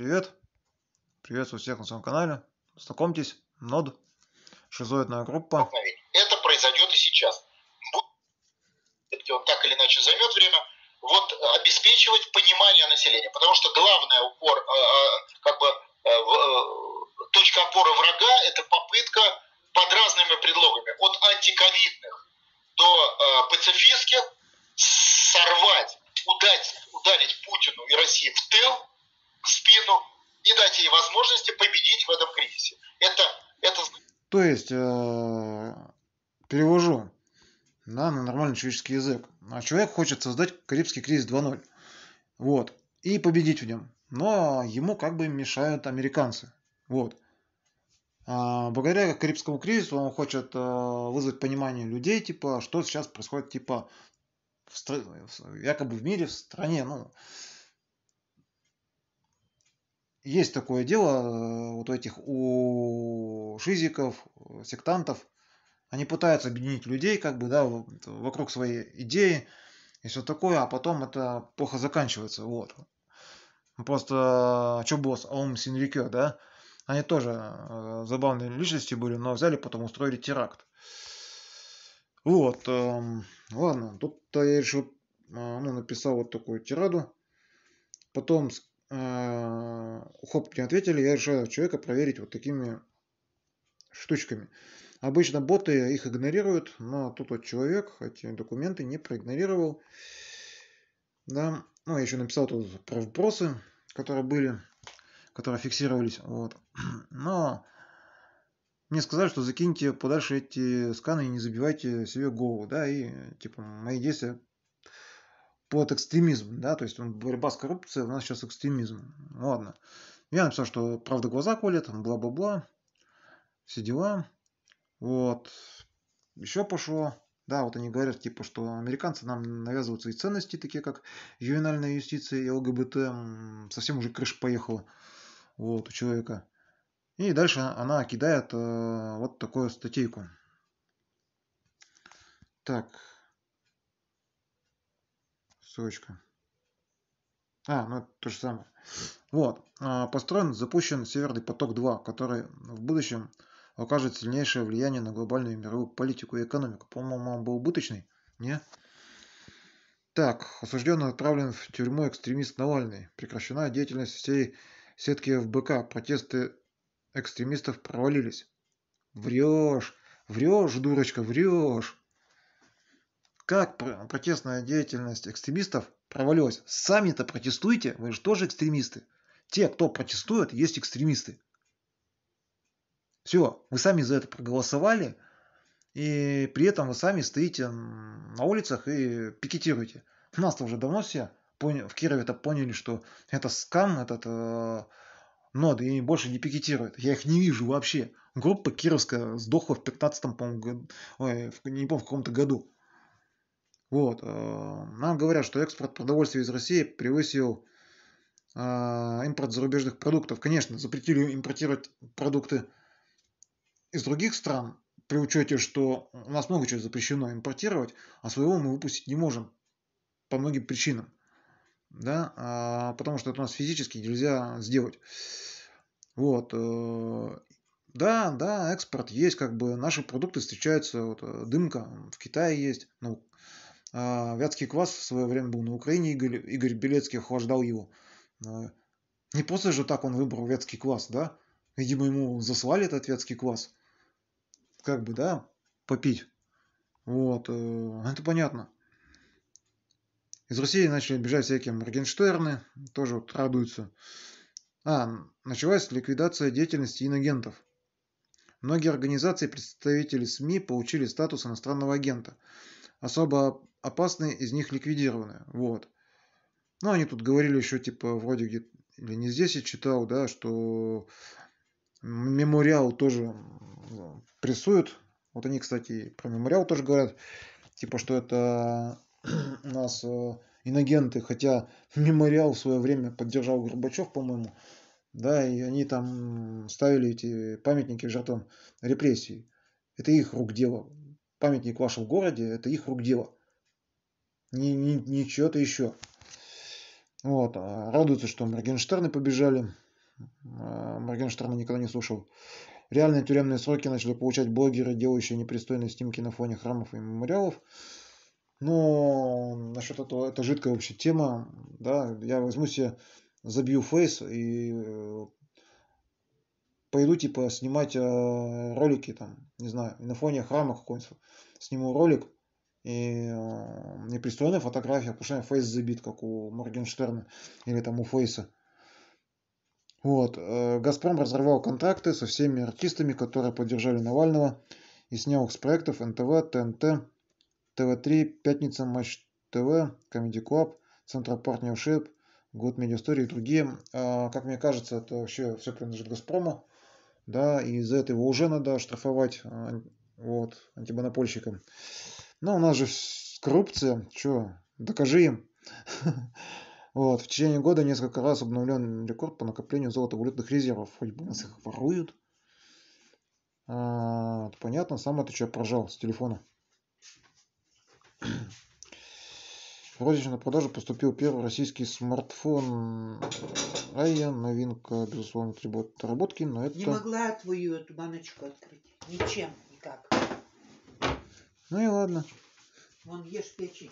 Привет! Приветствую всех на своем канале. Знакомьтесь, нод, шизоидная группа. Это произойдет и сейчас. Все-таки он так или иначе займет время. Вот э, обеспечивать понимание населения, потому что главная упор, э, э, как бы точка опоры врага – это попытка под разными предлогами, от антиковидных до пацифистских, сорвать, удать, ударить Путину и России в тыл в спину, и дать ей возможности победить в этом кризисе. Это, это... То есть, э, перевожу да, на нормальный человеческий язык. А человек хочет создать Карибский кризис 2.0. Вот. И победить в нем. Но ему как бы мешают американцы. Вот. А, благодаря Карибскому кризису он хочет э, вызвать понимание людей, типа, что сейчас происходит, типа, в стр... якобы в мире, в стране, ну, есть такое дело э, вот этих у шизиков, сектантов. Они пытаются объединить людей как бы, да, вокруг своей идеи и все такое, а потом это плохо заканчивается. Вот. Просто э, Чубос, Аум Синрикё, да, они тоже э, забавные личности были, но взяли, потом устроили теракт. Вот, эм, ладно, тут я решил, ну, написал вот такую тираду. Потом а, хоп, не ответили, я решаю человека проверить вот такими штучками. Обычно боты их игнорируют, но тут вот человек эти документы не проигнорировал. Да, ну, я еще написал тут про вопросы, которые были, которые фиксировались. Вот. Но мне сказали, что закиньте подальше эти сканы и не забивайте себе голову, да, и типа мои действия под экстремизм, да, то есть он, борьба с коррупцией, у нас сейчас экстремизм. Ну ладно. Я написал, что правда глаза колет, бла-бла-бла, все дела. Вот. Еще пошло. Да, вот они говорят, типа, что американцы нам навязывают свои ценности, такие как ювенальная юстиция и ЛГБТ. Совсем уже крыша поехала вот, у человека. И дальше она кидает э, вот такую статейку. Так, ссылочка. А, ну это то же самое. Вот. А, построен, запущен Северный поток-2, который в будущем окажет сильнейшее влияние на глобальную мировую политику и экономику. По-моему, он был убыточный, не? Так, осужденный отправлен в тюрьму экстремист Навальный. Прекращена деятельность всей сетки ФБК. Протесты экстремистов провалились. Врешь, врешь, дурочка, врешь как протестная деятельность экстремистов провалилась. Сами-то протестуйте, вы же тоже экстремисты. Те, кто протестует, есть экстремисты. Все, вы сами за это проголосовали, и при этом вы сами стоите на улицах и пикетируете. У нас-то уже давно все в Кирове это поняли, что это скам, этот э, ноды, и больше не пикетируют. Я их не вижу вообще. Группа кировская сдохла в 15 по-моему, году, ой, в, не помню, в каком-то году. Вот. Э, нам говорят, что экспорт продовольствия из России превысил э, импорт зарубежных продуктов. Конечно, запретили импортировать продукты из других стран, при учете, что у нас много чего запрещено импортировать, а своего мы выпустить не можем по многим причинам. Да? Э, потому что это у нас физически нельзя сделать. Вот. Да, да, экспорт есть, как бы наши продукты встречаются, вот, дымка в Китае есть, ну, а, вятский квас в свое время был на Украине, Игорь, Игорь Белецкий охлаждал его. А, не после же так он выбрал вятский квас, да? Видимо, ему заслали этот вятский квас. Как бы, да, попить. Вот, э, это понятно. Из России начали бежать всякие Моргенштерны, тоже вот радуются. А, началась ликвидация деятельности иногентов. Многие организации и представители СМИ получили статус иностранного агента. Особо опасные из них ликвидированы. Вот. Ну, они тут говорили еще, типа, вроде где или не здесь я читал, да, что мемориал тоже прессуют. Вот они, кстати, про мемориал тоже говорят, типа, что это у нас э, иногенты, хотя мемориал в свое время поддержал Горбачев, по-моему да, и они там ставили эти памятники жертвам репрессий. Это их рук дело. Памятник в вашем городе – это их рук дело. Не, не, не чего-то еще. Вот. А, радуются, что Моргенштерны побежали. А, Моргенштерна никогда не слушал. Реальные тюремные сроки начали получать блогеры, делающие непристойные снимки на фоне храмов и мемориалов. Но насчет этого, это жидкая вообще тема. Да, я возьму себе забью фейс и э, пойду типа снимать э, ролики там, не знаю, на фоне храма какой-нибудь сниму ролик, и э, непристойная фотография, потому что фейс забит, как у Моргенштерна или там у Фейса. Вот. Э, «Газпром» разорвал контракты со всеми артистами, которые поддержали Навального и снял их с проектов НТВ, ТНТ, ТВ-3, Пятница, Матч ТВ, Комеди Клаб, Центр партнершип, год медиастории и другие. А, как мне кажется, это вообще все принадлежит Газпрому. Да, и за это его уже надо штрафовать а, вот, антимонопольщикам. Но у нас же коррупция, что, докажи им. Вот, в течение года несколько раз обновлен рекорд по накоплению золота валютных резервов. Хоть бы нас их воруют. А, понятно, сам это что, прожал с телефона розничную продажу поступил первый российский смартфон Айя. Новинка, безусловно, требует доработки, но это... Не могла твою эту баночку открыть. Ничем, никак. Ну и ладно. Вон, ешь печень.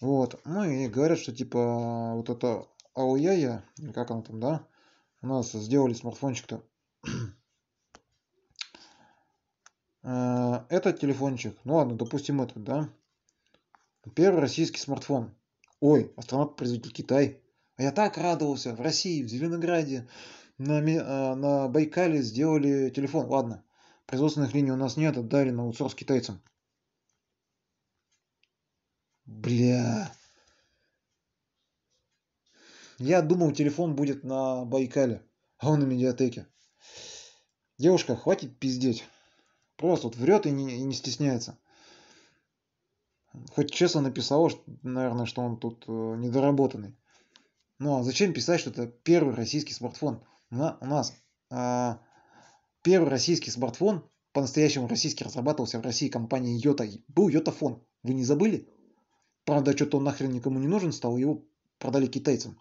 Вот. Ну и говорят, что типа вот это Ауяя, как она там, да? У нас сделали смартфончик-то. Э, это телефончик. Ну ладно, допустим этот, да? Первый российский смартфон. Ой, а производитель Китай. А я так радовался. В России, в Зеленограде, на, а, на Байкале сделали телефон. Ладно, производственных линий у нас нет, отдали на аутсорс китайцам. Бля. Я думал, телефон будет на Байкале, а он на медиатеке. Девушка, хватит пиздеть. Просто вот врет и не, и не стесняется. Хоть честно написала, что, наверное, что он тут э, недоработанный. Ну а зачем писать, что это первый российский смартфон? На, у нас а, первый российский смартфон, по-настоящему российский, разрабатывался в России компанией Йота. Был Йотафон. Вы не забыли? Правда, что-то он нахрен никому не нужен стал, его продали китайцам.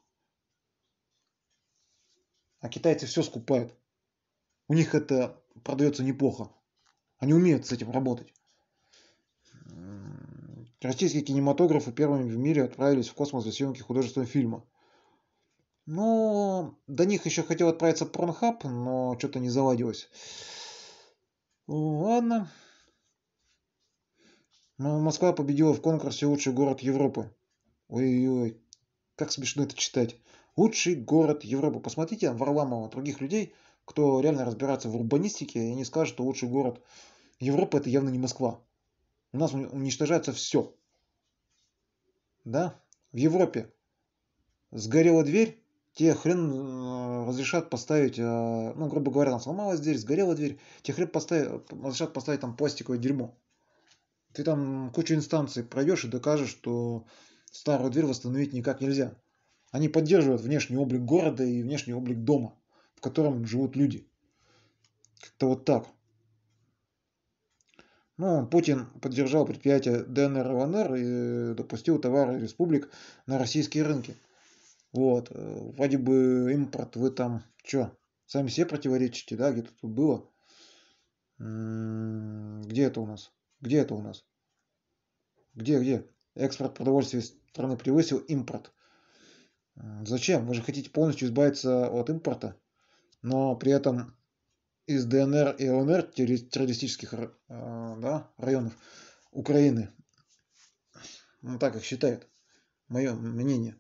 А китайцы все скупают. У них это продается неплохо. Они умеют с этим работать. Российские кинематографы первыми в мире отправились в космос для съемки художественного фильма. Ну, до них еще хотел отправиться Порнхаб, но что-то не заладилось. Ладно. Но ну, Москва победила в конкурсе «Лучший город Европы». Ой-ой-ой, как смешно это читать. «Лучший город Европы». Посмотрите Варламова, других людей, кто реально разбирается в урбанистике, и они скажут, что лучший город Европы – это явно не Москва. У нас уничтожается все. Да? В Европе сгорела дверь, те хрен э, разрешат поставить, э, ну, грубо говоря, там сломалась дверь, сгорела дверь, те хрен поставят, разрешат поставить там пластиковое дерьмо. Ты там кучу инстанций пройдешь и докажешь, что старую дверь восстановить никак нельзя. Они поддерживают внешний облик города и внешний облик дома, в котором живут люди. Как-то вот так. Ну, Путин поддержал предприятия ДНР и ЛНР и э, допустил товары республик на российские рынки. Вот, э, вроде бы импорт вы там, что, сами себе противоречите, да, где-то тут было. М-м, где это у нас? Где это у нас? Где, где? Экспорт продовольствия из страны превысил импорт. Зачем? Вы же хотите полностью избавиться от импорта, но при этом из ДНР и ЛНР террористических э, да, районов Украины. Ну, так их считают, мое мнение.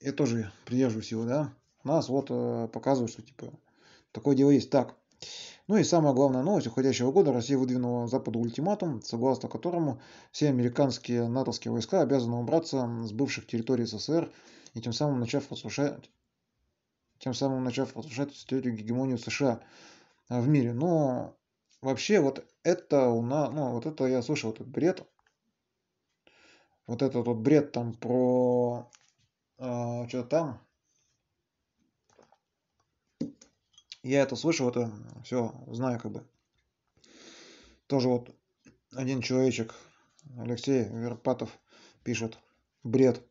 Я тоже придерживаюсь его, да. У Нас вот э, показывают, что типа такое дело есть. Так, ну и самая главная новость уходящего года. Россия выдвинула Западу ультиматум, согласно которому все американские натовские войска обязаны убраться с бывших территорий СССР и тем самым начав послушать тем самым начав возвышать теорию гегемонию США а, в мире. Но вообще вот это у нас, ну вот это я слышал, этот бред, вот этот вот бред там про э, а, что там, я это слышал, это все знаю как бы. Тоже вот один человечек, Алексей Верпатов, пишет бред.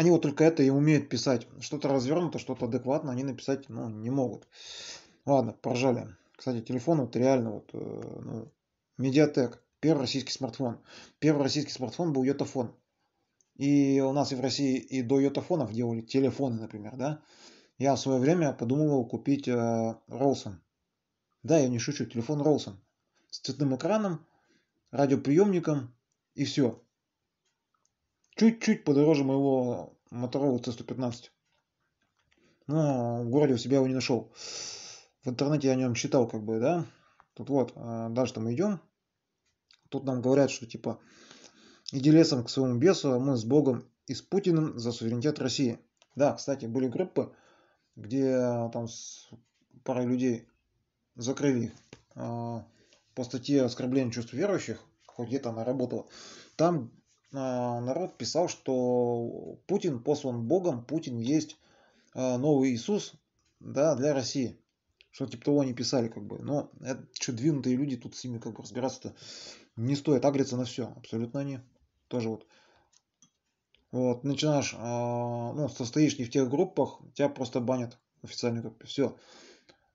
Они вот только это и умеют писать. Что-то развернуто, что-то адекватно они написать ну, не могут. Ладно, поржали. Кстати, телефон вот реально вот, э, ну, медиатек. Первый российский смартфон. Первый российский смартфон был йотафон. И у нас и в России и до йотафонов делали телефоны, например, да. Я в свое время подумывал купить э, Да, я не шучу, телефон Ролсон. С цветным экраном, радиоприемником и все чуть-чуть подороже моего Motorola C115. Но в городе у себя его не нашел. В интернете я о нем читал, как бы, да. Тут вот, а, дальше там идем. Тут нам говорят, что типа иди лесом к своему бесу, а мы с Богом и с Путиным за суверенитет России. Да, кстати, были группы, где а, там с парой людей закрыли их а, по статье оскорбления чувств верующих, хоть где-то она работала. Там а, народ писал, что Путин послан Богом, Путин есть а, новый Иисус да, для России. Что типа того они писали, как бы. Но это что, двинутые люди тут с ними как бы разбираться-то не стоит. Агриться на все. Абсолютно они тоже вот. Вот, начинаешь, а, ну, состоишь не в тех группах, тебя просто банят в официальной группе. Все.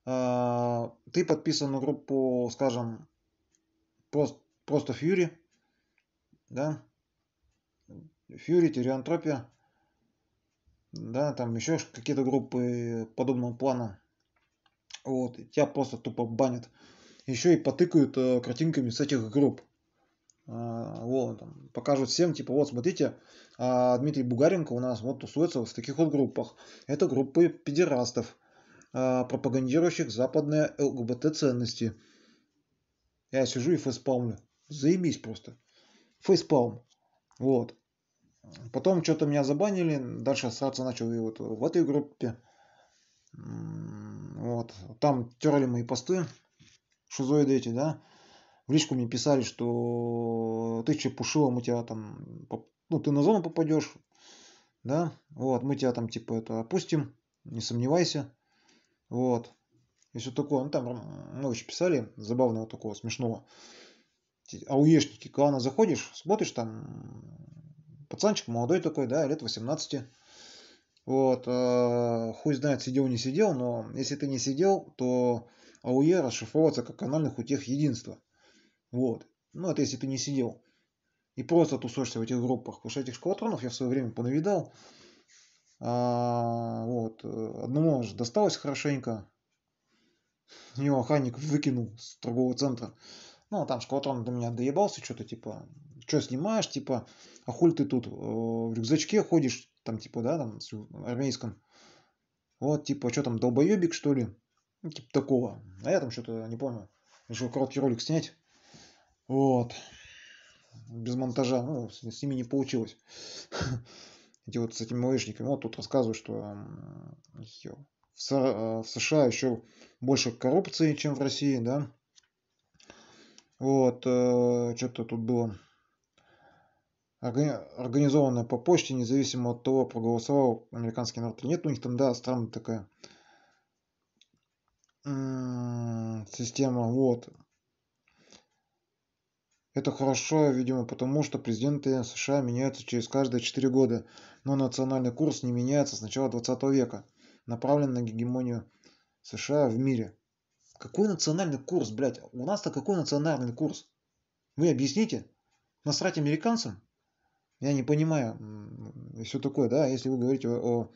Ты подписан на группу, скажем, просто, просто Фьюри, да, Фьюри, Териантропия, да, там еще какие-то группы подобного плана. Вот, и тебя просто тупо банят. Еще и потыкают э, картинками с этих групп. А, вот, там, покажут всем, типа, вот, смотрите, а Дмитрий Бугаренко у нас вот тусуется в таких вот группах. Это группы педерастов, а, пропагандирующих западные ЛГБТ-ценности. Я сижу и фейспалмлю. Заебись просто. Фейспалм. Вот. Потом что-то меня забанили, дальше сраться начал и вот в этой группе. Вот, там терли мои посты, шизоиды эти, да. В личку мне писали, что ты че пушила, мы тебя там, ну ты на зону попадешь, да, вот, мы тебя там типа это опустим, не сомневайся, вот. И все такое, ну там ночью ну, писали, забавного такого, смешного. Ауешники, когда заходишь, смотришь там, пацанчик молодой такой, да, лет 18. Вот, а, хуй знает, сидел, не сидел, но если ты не сидел, то АУЕ расшифровывается как канальных утех единства. Вот. Ну, это если ты не сидел. И просто тусуешься в этих группах. Потому что этих шкватронов я в свое время понавидал. А, вот. Э, одному же досталось хорошенько. Его охранник выкинул с торгового центра. Ну, а там шкватрон до меня доебался, что-то типа что снимаешь, типа, а хуй ты тут э, в рюкзачке ходишь, там, типа, да, там, в армейском. Вот, типа, что там, долбоебик, что ли? Ну, типа такого. А я там что-то, не помню, решил короткий ролик снять. Вот. Без монтажа. Ну, с ними не получилось. Эти вот с этими малышниками. Вот тут рассказываю, что э, в США еще больше коррупции, чем в России, да. Вот, э, что-то тут было организованная по почте, независимо от того, проголосовал американский народ или нет. Ну, у них там, да, странная такая система. Вот. Это хорошо, видимо, потому что президенты США меняются через каждые 4 года, но национальный курс не меняется с начала 20 века, направлен на гегемонию США в мире. Какой национальный курс, блядь? У нас-то какой национальный курс? Вы объясните? Насрать американцам? Я не понимаю, все такое, да, если вы говорите о, о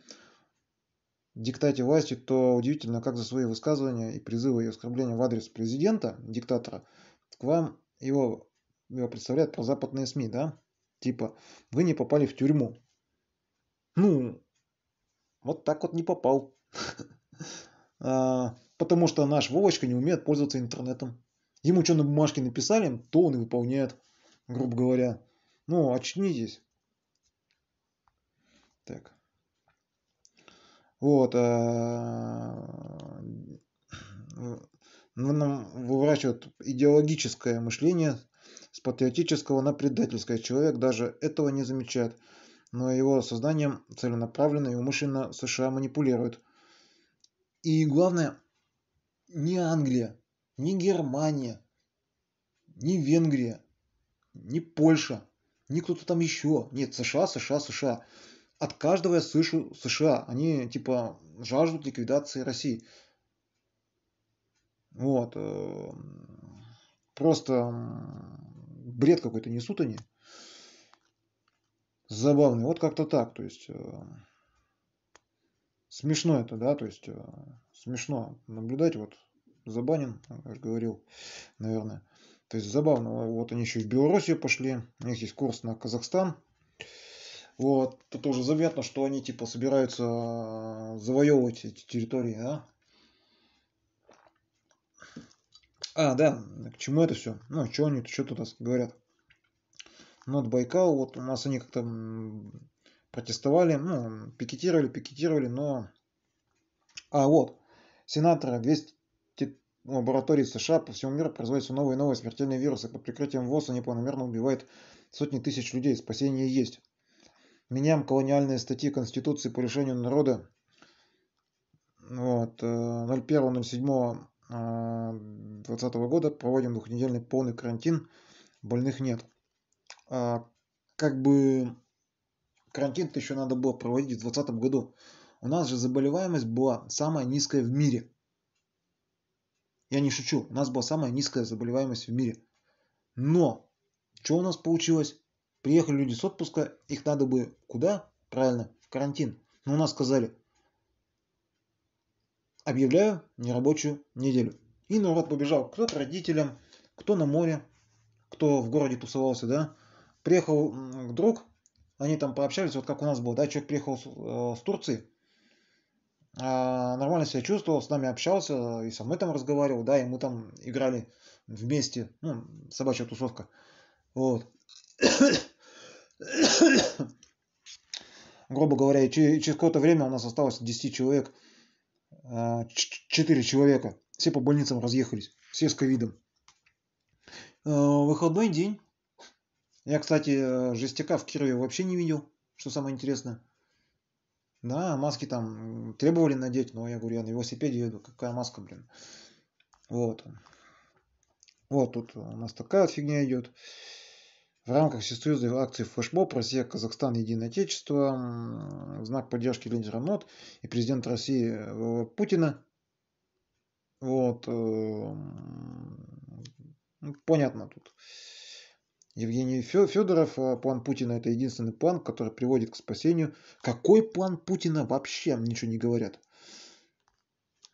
диктате власти, то удивительно, как за свои высказывания и призывы и оскорбления в адрес президента, диктатора, к вам его, его представляют про западные СМИ, да? Типа, вы не попали в тюрьму. Ну, вот так вот не попал. А, потому что наш Вовочка не умеет пользоваться интернетом. Ему что на бумажке написали, то он и выполняет, грубо говоря. Ну, очнитесь. Так. Вот. А, нам выворачивают идеологическое мышление с патриотического на предательское. Человек даже этого не замечает, но его сознанием целенаправленно и умышленно США манипулируют. И главное, ни Англия, ни Германия, ни Венгрия, ни Польша не кто-то там еще. Нет, США, США, США. От каждого я слышу США. Они типа жаждут ликвидации России. Вот. Э, просто бред какой-то несут они. Забавный. Вот как-то так. То есть э, смешно это, да, то есть э, смешно наблюдать. Вот забанен как говорил, наверное. То есть забавно, вот они еще в Белоруссию пошли, у них есть курс на Казахстан. Вот, тут уже заметно, что они типа собираются а, завоевывать эти территории, да? А, да, к чему это все? Ну, что они, что тут нас говорят? над ну, Байкал, вот у нас они как-то протестовали, ну, пикетировали, пикетировали, но... А, вот, сенатора 200, лаборатории США по всему миру производятся новые и новые смертельные вирусы. Под прикрытием ВОЗ они планомерно убивают сотни тысяч людей. Спасение есть. Меняем колониальные статьи Конституции по решению народа. Вот, 01.07.2020 э, э, года проводим двухнедельный полный карантин. Больных нет. А, как бы карантин-то еще надо было проводить в 2020 году. У нас же заболеваемость была самая низкая в мире – я не шучу, у нас была самая низкая заболеваемость в мире. Но, что у нас получилось? Приехали люди с отпуска, их надо бы куда? Правильно, в карантин. Но у нас сказали, объявляю нерабочую неделю. И народ побежал, кто к родителям, кто на море, кто в городе тусовался, да. Приехал друг, они там пообщались, вот как у нас было, да, человек приехал с, э, с Турции, а, нормально себя чувствовал, с нами общался, и со мной там разговаривал, да, и мы там играли вместе, ну, собачья тусовка. Вот. Грубо говоря, через какое-то время у нас осталось 10 человек, 4 а, человека. Все по больницам разъехались, все с ковидом. А, выходной день. Я, кстати, э, жестяка в Кирове вообще не видел, что самое интересное. Да, маски там требовали надеть, но я говорю, я на велосипеде еду, какая маска, блин. Вот. Вот тут у нас такая фигня идет. В рамках всесоюзной акции «Флешмоб» «Россия, Казахстан, Единое Отечество» знак поддержки лидера МОД и президента России э, Путина. Вот. Э, понятно тут. Евгений Федоров, а, план Путина это единственный план, который приводит к спасению. Какой план Путина вообще ничего не говорят?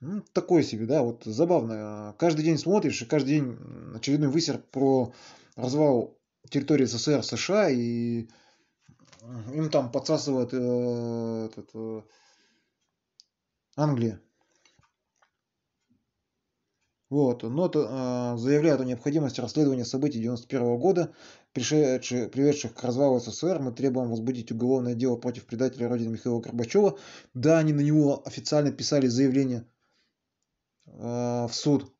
Ну, такой себе, да, вот забавно. Каждый день смотришь, и каждый день очередной высер про развал территории СССР США, и им там подсасывает э, этот, э, Англия. Вот. Но это, э, а, заявляют о необходимости расследования событий 1991 года, приведших к развалу СССР. Мы требуем возбудить уголовное дело против предателя Родины Михаила Горбачева. Да, они на него официально писали заявление э, в суд.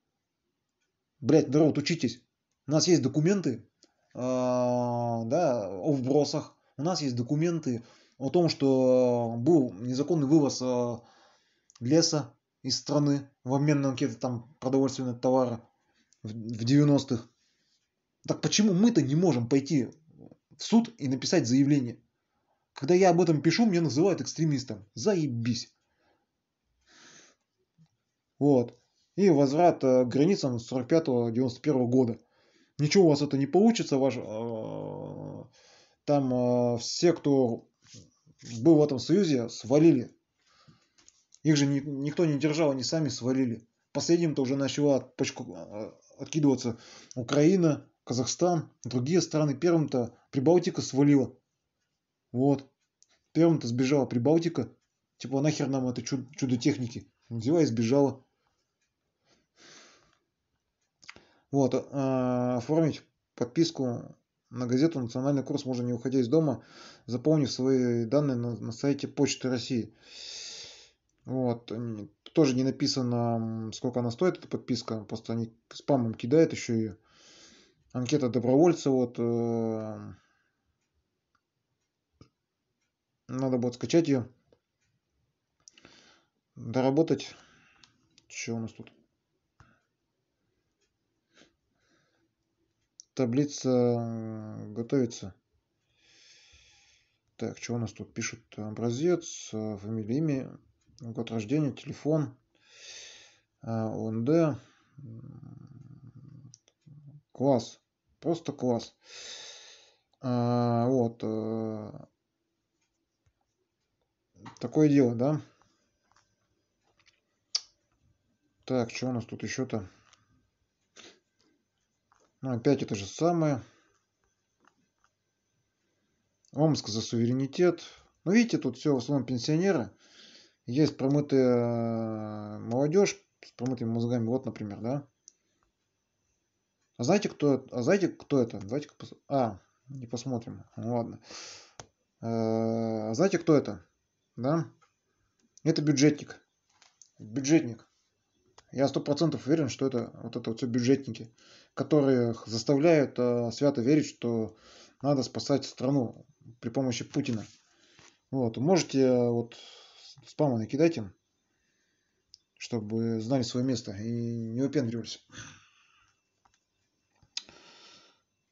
Блять, народ, учитесь. У нас есть документы э, да, о вбросах. У нас есть документы о том, что был незаконный вывоз э, леса из страны в обмен на какие-то там продовольственные товары в 90-х. Так почему мы-то не можем пойти в суд и написать заявление? Когда я об этом пишу, меня называют экстремистом. Заебись. Вот. И возврат э, к границам с 45-91 года. Ничего у вас это не получится. Ваш, э, там э, все, кто был в этом союзе, свалили их же ни, никто не держал, они сами свалили. Последним-то уже начала отпочку, э, откидываться Украина, Казахстан, другие страны. Первым-то Прибалтика свалила. Вот. Первым-то сбежала Прибалтика. Типа нахер нам это чудо, чудо техники. Взяла и сбежала. Вот. Э, оформить подписку на газету «Национальный курс» можно не уходя из дома, заполнив свои данные на, на сайте Почты России. Вот, тоже не написано, сколько она стоит, эта подписка, просто они спамом кидают еще ее. Анкета добровольца, вот. Э, надо будет скачать ее. Доработать. Что у нас тут? Таблица готовится. Так, что у нас тут пишут? Образец, э, фамилия, имя, год рождения, телефон, ОНД. Э, класс. Просто класс. Э, вот. Э, такое дело, да? Так, что у нас тут еще-то? Ну, опять это же самое. Омск за суверенитет. Ну, видите, тут все в основном пенсионеры. Есть промытая э, молодежь с промытыми мозгами. Вот, например, да. А знаете, кто, а знаете, кто это? Давайте пос... А, не посмотрим. Ну, ладно. Э, а знаете, кто это? Да? Это бюджетник. Бюджетник. Я сто процентов уверен, что это вот это вот все бюджетники, которые заставляют э, свято верить, что надо спасать страну при помощи Путина. Вот, можете вот спама накидайте, чтобы знали свое место и не упендривались.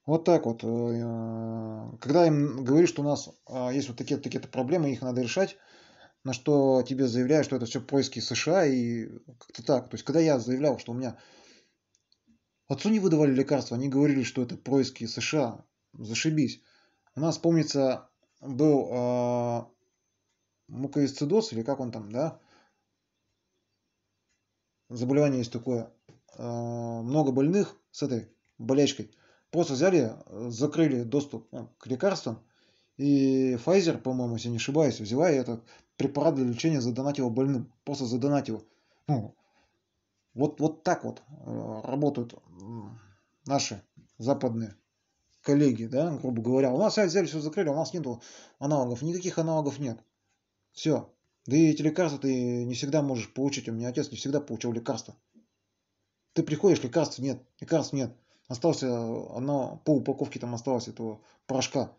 Вот так вот. Э, когда им говоришь, что у нас э, есть вот такие-то такие проблемы, их надо решать, на что тебе заявляют, что это все поиски США и как-то так. То есть, когда я заявлял, что у меня отцу не выдавали лекарства, они говорили, что это происки США. Зашибись. У нас, помнится, был э, мукоисцидоз или как он там, да, заболевание есть такое, а, много больных с этой болячкой, просто взяли, закрыли доступ ну, к лекарствам, и Pfizer, по-моему, если не ошибаюсь, взяла этот препарат для лечения, задонатила больным, просто задонатила. Ну, вот, вот так вот э, работают наши западные коллеги, да, грубо говоря. У нас взяли, все закрыли, у нас нету аналогов, никаких аналогов нет. Все. Да и эти лекарства ты не всегда можешь получить. У меня отец не всегда получал лекарства. Ты приходишь, лекарств нет, лекарств нет. Остался, э, одна, по упаковке там осталось этого порошка.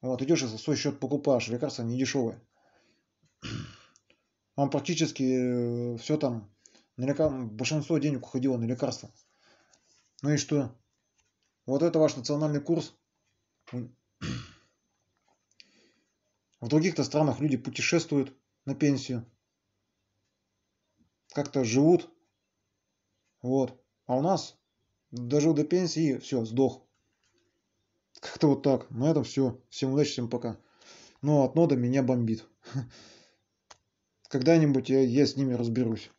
Вот, идешь и за свой счет покупаешь, лекарства не дешевые. Он практически э, все там, на лекар... большинство денег уходило на лекарства. Ну и что? Вот это ваш национальный курс. В других-то странах люди путешествуют на пенсию. Как-то живут. Вот. А у нас дожил до пенсии и все, сдох. Как-то вот так. На этом все. Всем удачи, всем пока. Но от нода меня бомбит. Когда-нибудь я, я с ними разберусь.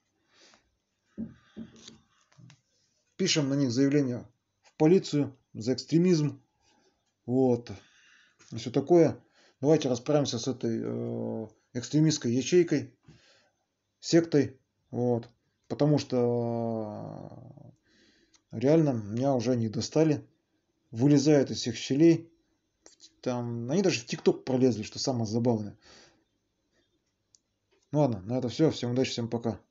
Пишем на них заявление в полицию за экстремизм. Вот. И все такое. Давайте расправимся с этой э, экстремистской ячейкой, сектой. Вот. Потому что э, реально меня уже не достали. Вылезают из всех щелей. Там, они даже в ТикТок пролезли, что самое забавное. Ну ладно, на это все. Всем удачи, всем пока.